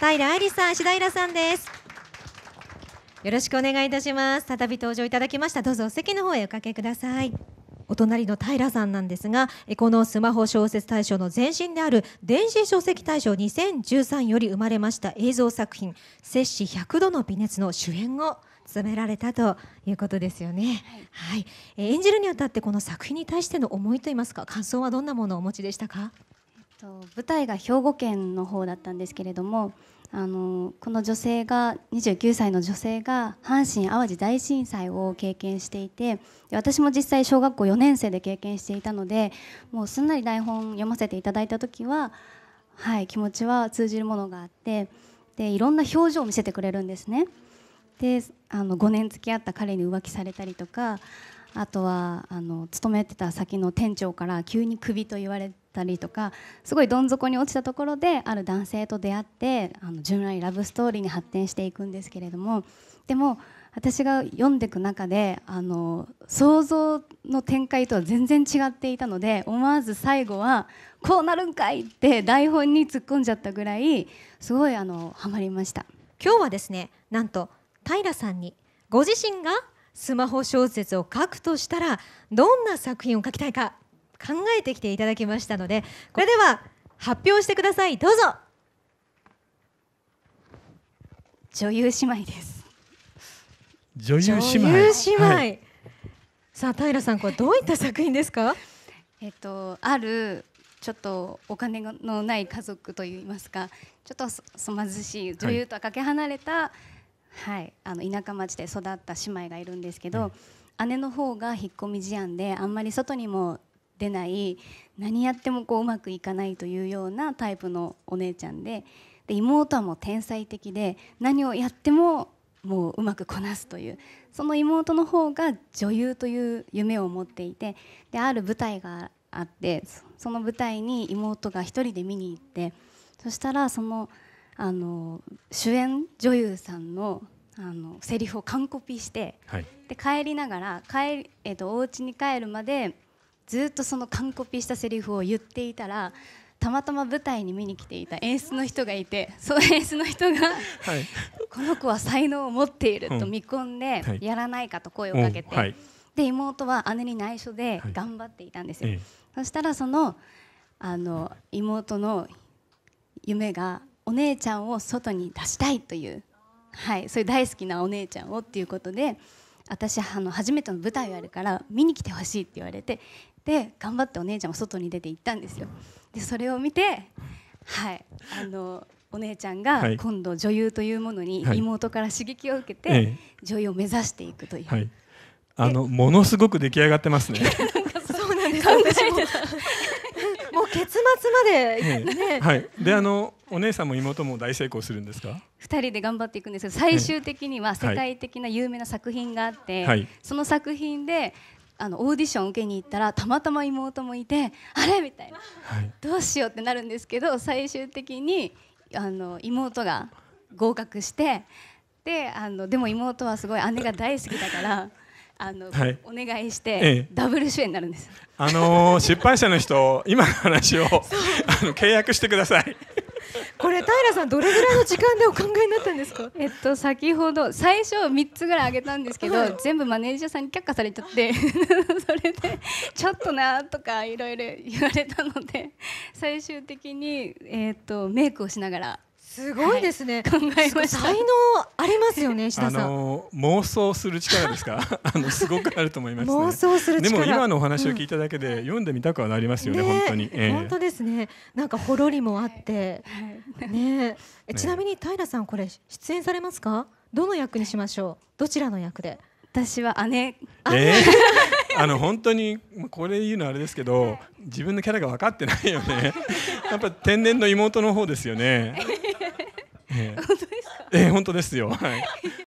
平愛理さん、白平さんです。よろしくお願いいたします。再び登場いただきました。どうぞお席の方へおかけください。お隣の平さんなんですがこのスマホ小説大賞の前身である電子書籍大賞2013より生まれました映像作品「摂氏100度の微熱」の主演を務められたということですよね、はい、はい、演じるにあたってこの作品に対しての思いといいますか感想はどんなものをお持ちでしたか舞台が兵庫県の方だったんですけれどもあのこの女性が29歳の女性が阪神・淡路大震災を経験していて私も実際小学校4年生で経験していたのでもうすんなり台本読ませていただいた時は、はい、気持ちは通じるものがあってでいろんな表情を見せてくれるんですね。であの5年付き合った彼に浮気されたりとかあとはあの勤めてた先の店長から急にクビと言われて。ったりとかすごいどん底に落ちたところである男性と出会ってあの純愛ラブストーリーに発展していくんですけれどもでも私が読んでいく中であの想像の展開とは全然違っていたので思わず最後はこうなるんかいって台本に突っ込んじゃったぐらいすごいあのハマりました今日はですねなんと平さんにご自身がスマホ小説を書くとしたらどんな作品を書きたいか考えてきていただきましたのでこれでは発表してくださいどうぞ女優姉妹です女優姉妹はい、さあ平さんこれどういった作品ですかえっとあるちょっとお金のない家族といいますかちょっと貧しい女優とはかけ離れた、はい、はい、あの田舎町で育った姉妹がいるんですけど、うん、姉の方が引っ込み思案であんまり外にも出ない何やってもこううまくいかないというようなタイプのお姉ちゃんでで妹はもう天才的で何をやってももううまくこなすというその妹の方が女優という夢を持っていてである舞台があってその舞台に妹が1人で見に行ってそしたらそのあの主演女優さんのあのセリフを完コピして、はい、で帰りながら帰り、えーと、とお家に帰るまでずっとその完コピしたセリフを言っていたらたまたま舞台に見に来ていた演出の人がいてその演出の人がはい、この子は才能を持っていると見込んで、やらないかと声をかけて、はい、で妹は姉に内緒で頑張っていたんですよ、はい、そしたらそのあの妹の夢がお姉ちゃんを外に出したいという、はい、そういう大好きなお姉ちゃんをっていうことで私あの初めての舞台があるから見に来てほしいって言われてで頑張ってお姉ちゃんは外に出て行ったんですよでそれを見てはいあのお姉ちゃんが今度女優というものに妹から刺激を受けて女優を目指していくという、はい、あのものすごく出来上がってますね そうなんです私も もう結末まで、ね、はい、であのお姉さんも妹も大成功するんですか2人で頑張っていくんですけど最終的には世界的な有名な作品があって、はい、その作品であのオーディション受けに行ったらたまたま妹もいてあれみたいな、はい、どうしようってなるんですけど最終的にあの妹が合格してであのでも妹はすごい姉が大好きだから。あの、はい、お願いして、ええ、ダブル主演になるんです。あのー、出版社の人、今の話を、あの契約してください。これ平さんどれぐらいの時間でお考えになったんですかえっと先ほど最初3つぐらいあげたんですけど、はい、全部マネージャーさんに却下されちゃって それでちょっとなとかいろいろ言われたので最終的に、えー、っとメイクをしながらすごいですね、はい、考えました才能ありますよね あの妄想する力ですか あのすごくあると思います、ね、妄想するでも今のお話を聞いただけで、うん、読んでみたくはなりますよね、ね、本当に、えー、本当ですねなんかほろりもあって、はい、ねちなみに平さんこれ出演されますかどの役にしましょうどちらの役で私は姉、えー、あの本当にこれ言うのあれですけど自分のキャラが分かってないよねやっぱ天然の妹の方ですよね本当ですか。えー、本当ですよ。はい。